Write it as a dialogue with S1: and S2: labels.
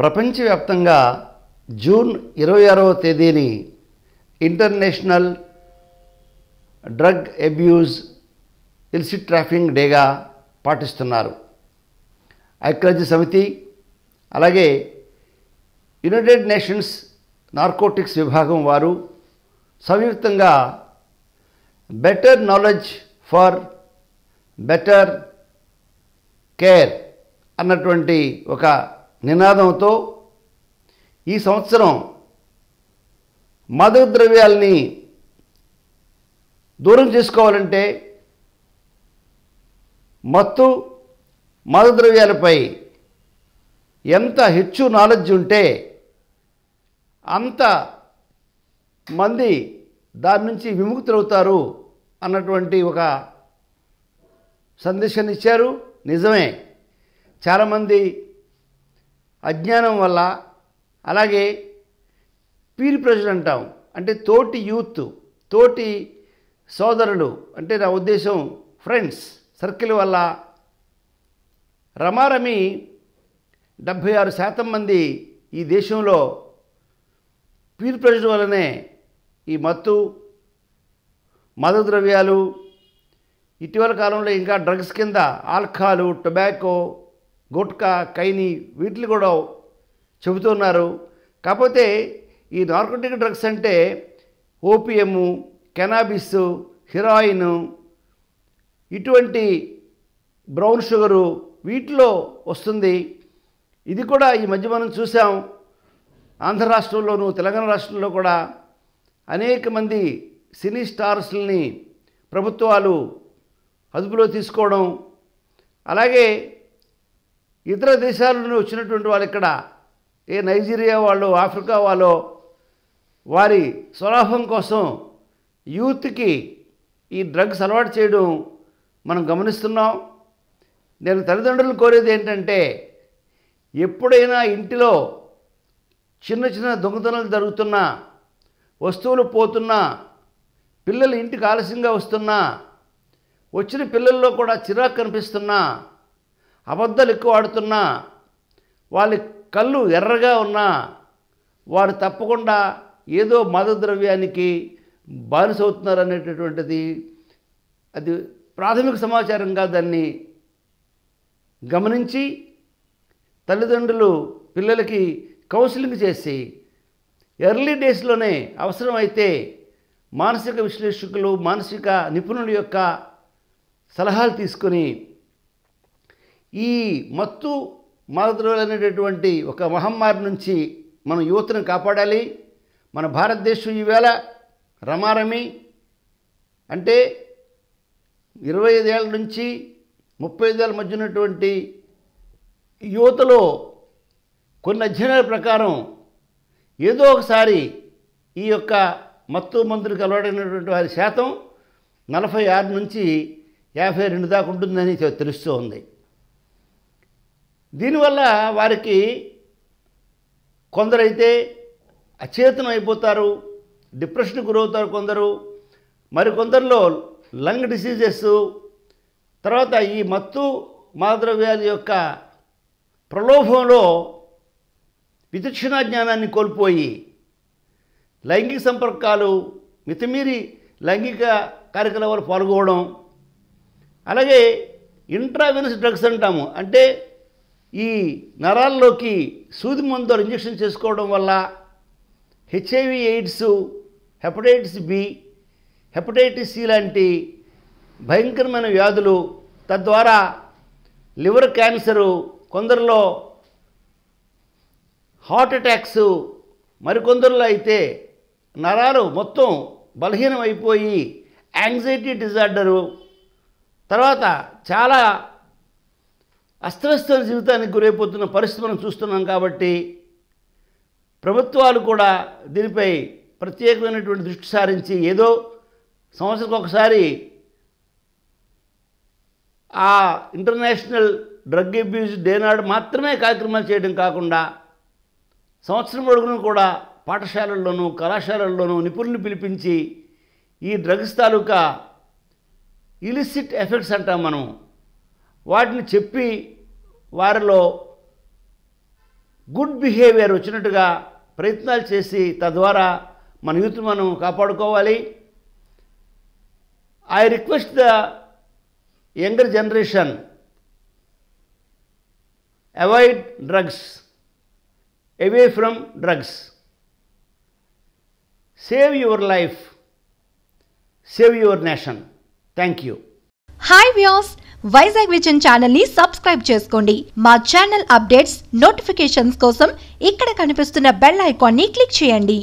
S1: ప్రపంచవ్యాప్తంగా జూన్ ఇరవై ఆరవ తేదీని international drug abuse illicit trafficking డేగా పాటిస్తున్నారు ఐక్యరాజ్య సమితి అలాగే యునైటెడ్ నేషన్స్ నార్కోటిక్స్ విభాగం వారు సంయుక్తంగా better knowledge for better care అన్నటువంటి ఒక నినాదంతో ఈ సంవత్సరం మాదక ద్రవ్యాల్ని దూరం చేసుకోవాలంటే మత్తు మాదక ద్రవ్యాలపై ఎంత హెచ్చు నాలెడ్జ్ ఉంటే అంత మంది దాని నుంచి విముక్తులవుతారు అన్నటువంటి ఒక సందేశాన్ని ఇచ్చారు నిజమే చాలామంది అజ్ఞానం వల్ల అలాగే పీర్ ప్రెషర్ అంటాం అంటే తోటి యూత్ తోటి సోదరులు అంటే నా ఉద్దేశం ఫ్రెండ్స్ సర్కిల్ వల్ల రమారమి డెబ్భై ఆరు శాతం మంది ఈ దేశంలో పీర్ ప్రెషర్ వల్లనే ఈ మత్తు మధు ద్రవ్యాలు ఇటీవల కాలంలో ఇంకా డ్రగ్స్ కింద ఆల్కహాలు టొబాకో గుట్కా కైని వీటిని కూడా చెబుతున్నారు కాకపోతే ఈ నార్కోటిక్ డ్రగ్స్ అంటే ఓపిఎము కెనాబిస్ హిరాయిన్ ఇటువంటి బ్రౌన్ షుగరు వీటిలో వస్తుంది ఇది కూడా ఈ మధ్య మనం చూసాం ఆంధ్ర రాష్ట్రంలోనూ తెలంగాణ రాష్ట్రంలో కూడా అనేక మంది సినీ స్టార్స్ని ప్రభుత్వాలు అదుపులో తీసుకోవడం అలాగే ఇతర దేశాల నుండి వచ్చినటువంటి వాళ్ళు ఇక్కడ ఏ నైజీరియా వాళ్ళు ఆఫ్రికా వాళ్ళు వారి స్వలాభం కోసం యూత్కి ఈ డ్రగ్స్ అలవాటు చేయడం మనం గమనిస్తున్నాం నేను తల్లిదండ్రులు కోరేది ఏంటంటే ఎప్పుడైనా ఇంటిలో చిన్న చిన్న దొంగతనాలు జరుగుతున్నా వస్తువులు పోతున్నా పిల్లలు ఇంటికి ఆలస్యంగా వస్తున్నా వచ్చిన పిల్లల్లో కూడా చిరాకు కనిపిస్తున్నా అబద్ధాలు ఎక్కువ ఆడుతున్నా వాళ్ళ కళ్ళు ఎర్రగా ఉన్నా వారు తప్పకుండా ఏదో మద ద్రవ్యానికి బానిసవుతున్నారు అనేటటువంటిది అది ప్రాథమిక సమాచారంగా దాన్ని గమనించి తల్లిదండ్రులు పిల్లలకి కౌన్సిలింగ్ చేసి ఎర్లీ డేస్లోనే అవసరమైతే మానసిక విశ్లేషకులు మానసిక నిపుణుల యొక్క సలహాలు తీసుకొని ఈ మత్తు మాదద్రోలనేటటువంటి ఒక మహమ్మారి నుంచి మనం యువతను కాపాడాలి మన భారతదేశం ఈవేళ రమారమి అంటే ఇరవై ఐదేళ్ళ నుంచి ముప్పై ఐదేళ్ళ మధ్య ఉన్నటువంటి యువతలో కొన్ని అధ్యయనాల ప్రకారం ఏదో ఒకసారి ఈ యొక్క మత్తు మందులకు అలవాటైనటువంటి వారి శాతం నలభై ఆరు నుంచి యాభై రెండు దాకా ఉంటుందని తెలుస్తూ ఉంది దీనివల్ల వారికి కొందరైతే అచేతనం అయిపోతారు డిప్రెషన్కి గురవుతారు కొందరు మరికొందరిలో లంగ్ డిసీజెస్ తర్వాత ఈ మత్తు మాదద్రవ్యాల యొక్క ప్రలోభంలో విచక్షణా జ్ఞానాన్ని కోల్పోయి లైంగిక సంపర్కాలు మితిమీరి లైంగిక కార్యకలాపాలు పాల్గొవడం అలాగే ఇంట్రావెనస్ డ్రగ్స్ అంటాము అంటే ఈ నరాల్లోకి సూది మందులు ఇంజెక్షన్ చేసుకోవడం వల్ల HIV AIDS hepatitis B hepatitis C లాంటి భయంకరమైన వ్యాధులు తద్వారా లివర్ క్యాన్సరు కొందరిలో హార్ట్ అటాక్స్ మరికొందరిలో అయితే నరాలు మొత్తం బలహీనమైపోయి యాంగ్జైటీ డిజార్డరు తర్వాత చాలా అస్తవ్యస్తల జీవితానికి గురైపోతున్న పరిస్థితులను చూస్తున్నాం కాబట్టి ప్రభుత్వాలు కూడా దీనిపై ప్రత్యేకమైనటువంటి దృష్టి సారించి ఏదో సంవత్సరానికి ఒకసారి ఆ ఇంటర్నేషనల్ డ్రగ్ అబ్యూజ్ డేనాడు మాత్రమే కార్యక్రమాలు చేయడం కాకుండా సంవత్సరం పొడుగును కూడా పాఠశాలల్లోనూ కళాశాలల్లోనూ నిపుణులు పిలిపించి ఈ డ్రగ్స్ తాలూకా ఇలిసిట్ ఎఫెక్ట్స్ అంటాం మనం వాటిని చెప్పి వారిలో గుడ్ బిహేవియర్ వచ్చినట్టుగా ప్రయత్నాలు చేసి తద్వారా మన యూత్ మనం కాపాడుకోవాలి I request the younger generation avoid drugs away from drugs save your life save your nation thank you hi views Vizag vision ఛానల్ని సబ్స్క్రైబ్ చేసుకోండి మా ఛానల్ అప్డేట్స్ నోటిఫికేషన్స్ కోసం ఇక్కడ కనిపిస్తున్న బెల్ ని క్లిక్ చేయండి